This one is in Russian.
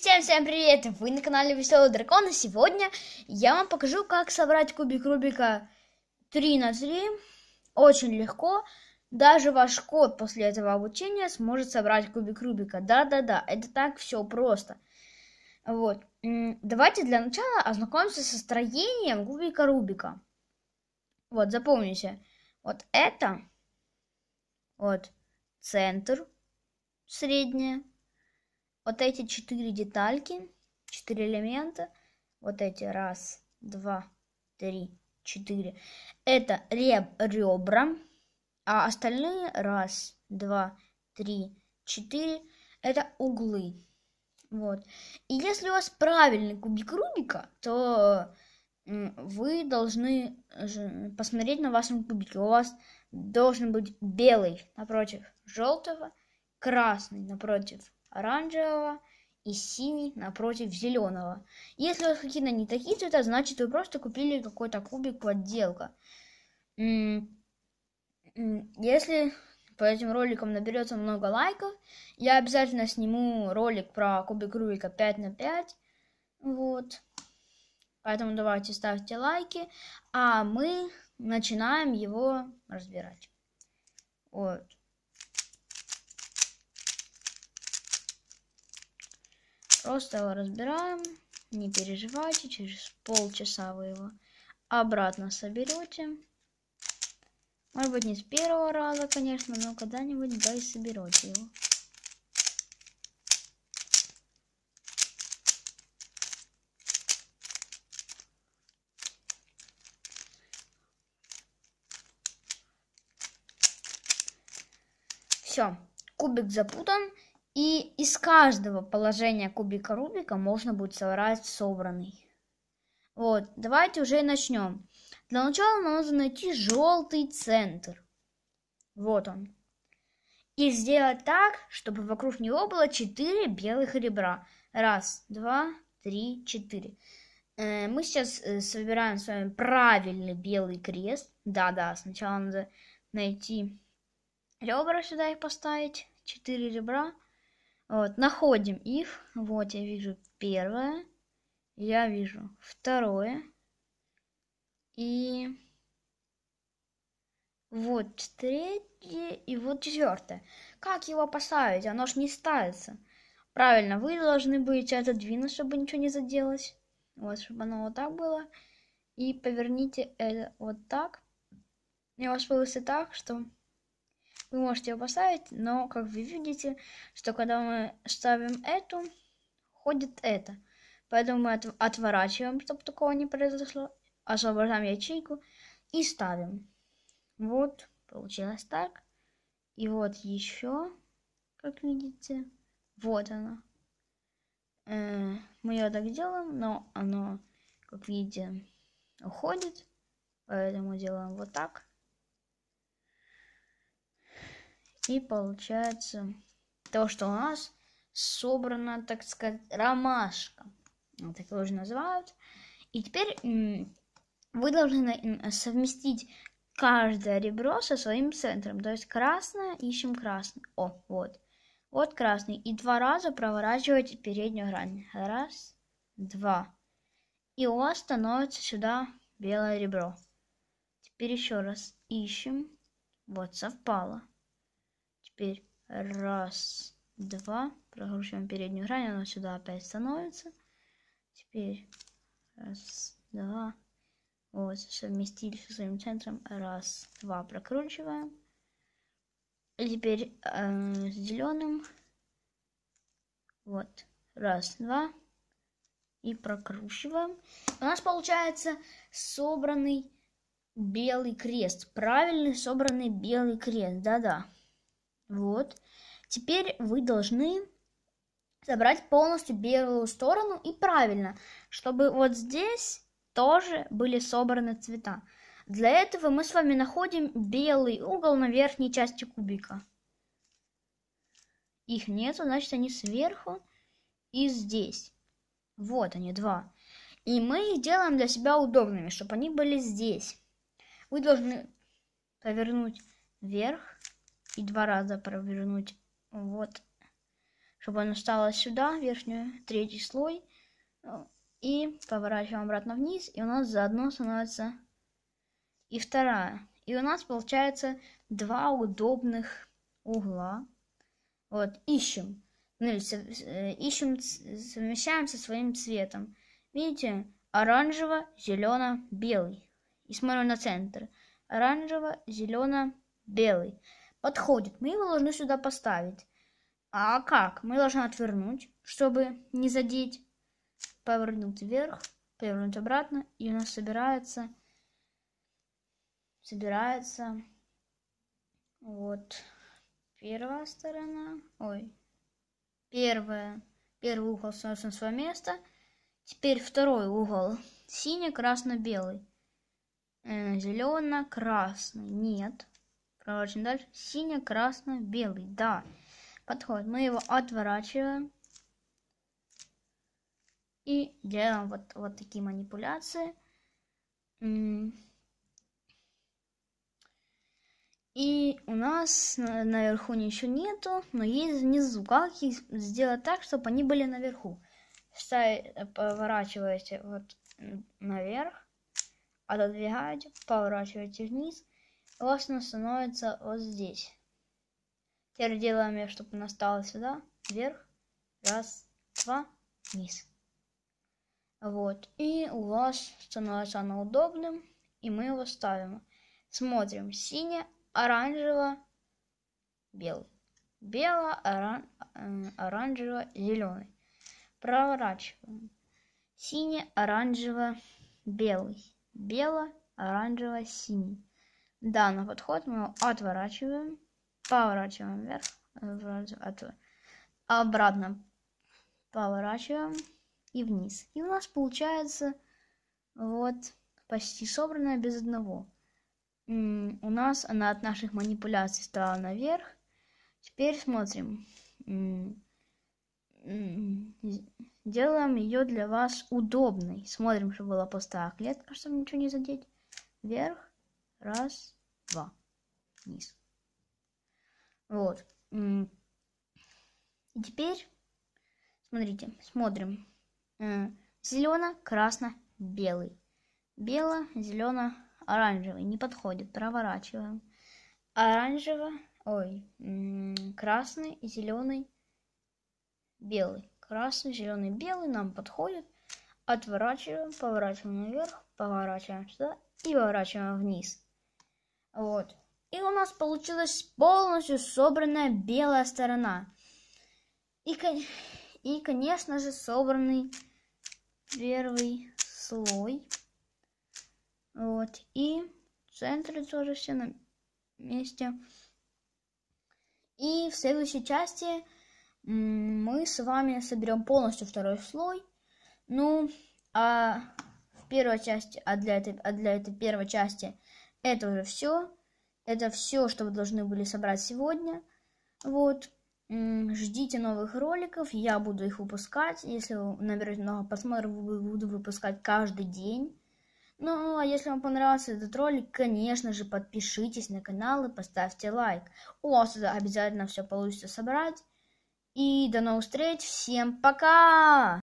всем, всем привет! Вы на канале Веселый Дракон, и сегодня я вам покажу, как собрать кубик Рубика 3 на 3. Очень легко. Даже ваш кот после этого обучения сможет собрать кубик Рубика. Да-да-да, это так все просто. Вот. Давайте для начала ознакомимся со строением кубика Рубика. Вот, запомните. Вот это. Вот. Центр. Средняя вот эти четыре детальки, четыре элемента, вот эти раз, два, три, четыре, это реб ребра, а остальные раз, два, три, четыре, это углы. Вот. И если у вас правильный кубик Рубика, то вы должны посмотреть на вашем кубике. У вас должен быть белый напротив желтого, красный напротив оранжевого и синий напротив зеленого. Если у вас какие-то не такие цвета, значит вы просто купили какой-то кубик в отделка. Если по этим роликам наберется много лайков, я обязательно сниму ролик про кубик Рубика 5 на 5. Вот. Поэтому давайте ставьте лайки, а мы начинаем его разбирать. Вот. Просто его разбираем. Не переживайте, через полчаса вы его обратно соберете. Может быть не с первого раза, конечно, но когда-нибудь да и соберете его. Все, кубик запутан. И из каждого положения кубика Рубика можно будет собрать собранный. Вот, давайте уже начнем. Для начала нам нужно найти желтый центр. Вот он. И сделать так, чтобы вокруг него было 4 белых ребра. Раз, два, три, четыре. Э, мы сейчас э, собираем с вами правильный белый крест. Да-да, сначала надо найти ребра сюда и поставить. Четыре ребра. Вот, находим их. Вот, я вижу первое. Я вижу второе. И вот третье и вот четвертое. Как его поставить? Оно ж не ставится. Правильно, вы должны будете это двинуть, чтобы ничего не заделось. Вот, чтобы оно вот так было. И поверните это вот так. И у вас получится так, что вы можете его поставить, но как вы видите, что когда мы ставим эту, ходит это. Поэтому мы отворачиваем, чтобы такого не произошло, освобождаем ячейку и ставим. Вот, получилось так. И вот еще, как видите, вот она. Э, мы ее так делаем, но оно, как видите, уходит. Поэтому делаем вот так. и получается то, что у нас собрана, так сказать, ромашка. Вот так его уже называют. И теперь вы должны совместить каждое ребро со своим центром. То есть красное, ищем красный. О, вот. Вот красный. И два раза проворачиваете переднюю грань. Раз, два. И у вас становится сюда белое ребро. Теперь еще раз ищем. Вот, совпало. Теперь раз, два. Прокручиваем переднюю грань, она сюда опять становится. Теперь раз, два. Вот, совместили со своим центром. Раз, два. Прокручиваем. И теперь э, с зеленым. Вот. Раз, два. И прокручиваем. У нас получается собранный белый крест. Правильный собранный белый крест. Да-да. Вот. Теперь вы должны собрать полностью белую сторону и правильно, чтобы вот здесь тоже были собраны цвета. Для этого мы с вами находим белый угол на верхней части кубика. Их нету, значит они сверху и здесь. Вот они, два. И мы их делаем для себя удобными, чтобы они были здесь. Вы должны повернуть вверх и два раза провернуть. Вот, чтобы она стала сюда, верхнюю, третий слой. Э, и поворачиваем обратно вниз, и у нас заодно становится и вторая. И у нас получается два удобных угла. Вот, ищем. Ну, э, ищем, совмещаем со своим цветом. Видите, оранжево, зелено, белый. И смотрим на центр. Оранжево, зелено, белый подходит. Мы его должны сюда поставить. А как? Мы должны отвернуть, чтобы не задеть. Повернуть вверх, повернуть обратно. И у нас собирается... Собирается... Вот. Первая сторона. Ой. Первая. Первый угол становится на свое место. Теперь второй угол. Синий, красно-белый. Э, красный Нет. Очень Синий-красно-белый. Да. Подходит. Мы его отворачиваем. И делаем вот, вот такие манипуляции. И у нас наверху ничего нету, но есть внизу. Как их сделать так, чтобы они были наверху? Ставите, э, поворачиваете вот наверх, отодвигаете, поворачиваете вниз Лосно становится вот здесь. Теперь делаем ее, чтобы она стала сюда. Вверх. Раз, два, вниз. Вот. И у вас становится оно удобным. И мы его ставим. Смотрим. Сине, оранжево, белый. Бело, оран... Э, оранжево, зеленый. Проворачиваем. Сине, оранжево, белый. Бело, оранжево, синий данный подход мы отворачиваем, поворачиваем вверх, обратно поворачиваем и вниз. И у нас получается вот почти собранная без одного. У нас она от наших манипуляций стала наверх. Теперь смотрим. Делаем ее для вас удобной. Смотрим, чтобы была пустая клетка, чтобы ничего не задеть. Вверх Раз, два. Вниз. Вот. И теперь, смотрите, смотрим. Э, зелено, красно, белый. Бело, зелено, оранжевый. Не подходит, проворачиваем. Оранжево, ой, красный, зеленый, белый. Красный, зеленый, белый нам подходит. Отворачиваем, поворачиваем наверх, поворачиваем сюда и поворачиваем вниз. Вот. И у нас получилась полностью собранная белая сторона. И, и конечно же, собранный первый слой. Вот. И в тоже все на месте. И в следующей части мы с вами соберем полностью второй слой. Ну, а в первой части, а для этой, а для этой первой части это уже все. Это все, что вы должны были собрать сегодня. Вот. Ждите новых роликов, я буду их выпускать. Если вы наберете много просмотров, буду выпускать каждый день. Ну, ну, а если вам понравился этот ролик, конечно же, подпишитесь на канал и поставьте лайк. У вас это обязательно все получится собрать. И до новых встреч. Всем пока!